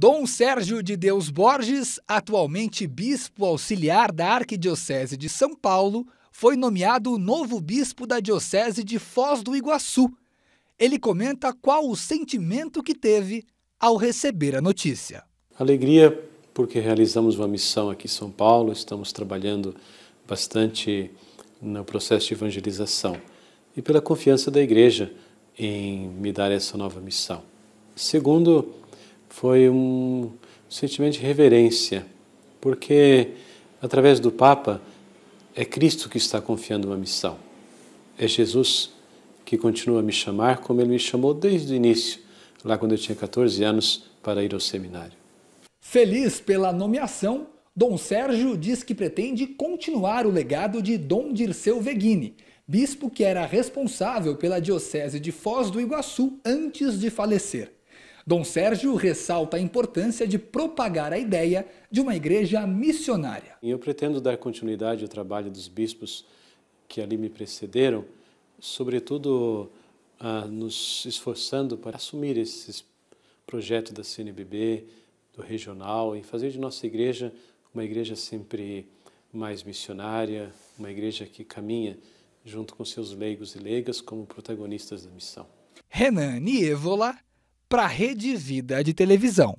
Dom Sérgio de Deus Borges, atualmente bispo auxiliar da Arquidiocese de São Paulo, foi nomeado novo bispo da Diocese de Foz do Iguaçu. Ele comenta qual o sentimento que teve ao receber a notícia. Alegria porque realizamos uma missão aqui em São Paulo, estamos trabalhando bastante no processo de evangelização e pela confiança da igreja em me dar essa nova missão. Segundo, foi um sentimento de reverência, porque através do Papa é Cristo que está confiando uma missão. É Jesus que continua a me chamar como ele me chamou desde o início, lá quando eu tinha 14 anos, para ir ao seminário. Feliz pela nomeação, Dom Sérgio diz que pretende continuar o legado de Dom Dirceu Veghini, bispo que era responsável pela diocese de Foz do Iguaçu antes de falecer. Dom Sérgio ressalta a importância de propagar a ideia de uma igreja missionária. Eu pretendo dar continuidade ao trabalho dos bispos que ali me precederam, sobretudo ah, nos esforçando para assumir esse projeto da CNBB, do regional, e fazer de nossa igreja uma igreja sempre mais missionária, uma igreja que caminha junto com seus leigos e leigas como protagonistas da missão. Renan Nievola para a rede vida de televisão.